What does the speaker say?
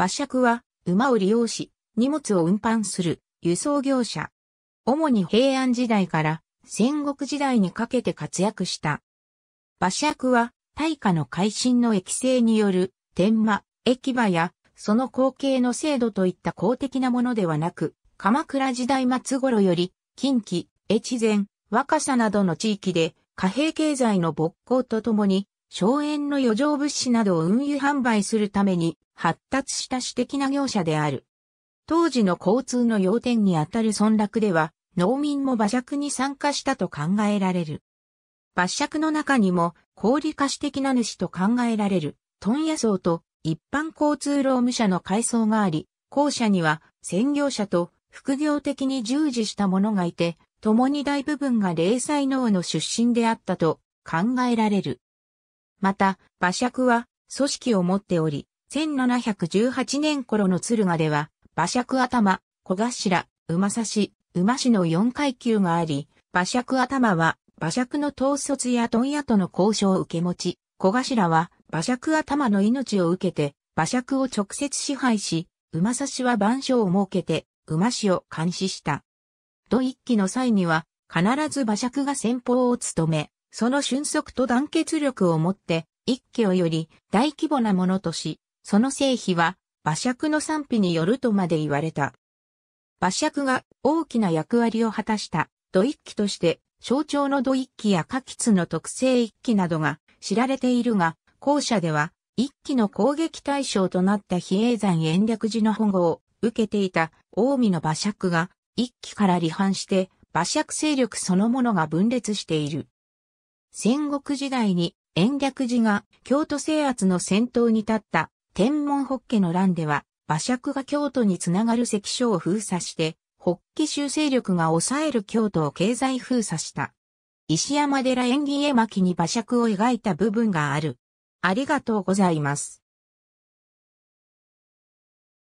馬借は、馬を利用し、荷物を運搬する輸送業者。主に平安時代から戦国時代にかけて活躍した。馬借は、大化の改新の液性による、天馬、駅馬や、その後継の制度といった公的なものではなく、鎌倉時代末頃より、近畿、越前、若狭などの地域で、貨幣経済の勃興とともに、荘園の余剰物資などを運輸販売するために発達した私的な業者である。当時の交通の要点にあたる村落では、農民も馬借に参加したと考えられる。馬借の中にも、小売貸的な主と考えられる、問屋層と一般交通労務者の階層があり、後者には専業者と副業的に従事した者がいて、共に大部分が零細農の出身であったと考えられる。また、馬尺は組織を持っており、1718年頃の鶴ヶでは、馬尺頭、小頭、馬刺し、馬氏の4階級があり、馬尺頭は馬尺の統率や問屋との交渉を受け持ち、小頭は馬尺頭の命を受けて、馬尺を直接支配し、馬刺しは番所を設けて、馬氏を監視した。土一揆の際には、必ず馬借が先方を務め、その瞬足と団結力をもって、一挙より大規模なものとし、その成否は馬尺の賛否によるとまで言われた。馬尺が大きな役割を果たした土一揆として象徴の土一揆や下吉の特性一揆などが知られているが、後者では一揆の攻撃対象となった比叡山延暦寺の保護を受けていた近江の馬尺が一揆から離反して馬尺勢力そのものが分裂している。戦国時代に延暦寺が京都制圧の先頭に立った天文北家の乱では馬借が京都につながる関所を封鎖して北紀修正力が抑える京都を経済封鎖した。石山寺縁起絵巻に馬借を描いた部分がある。ありがとうございます。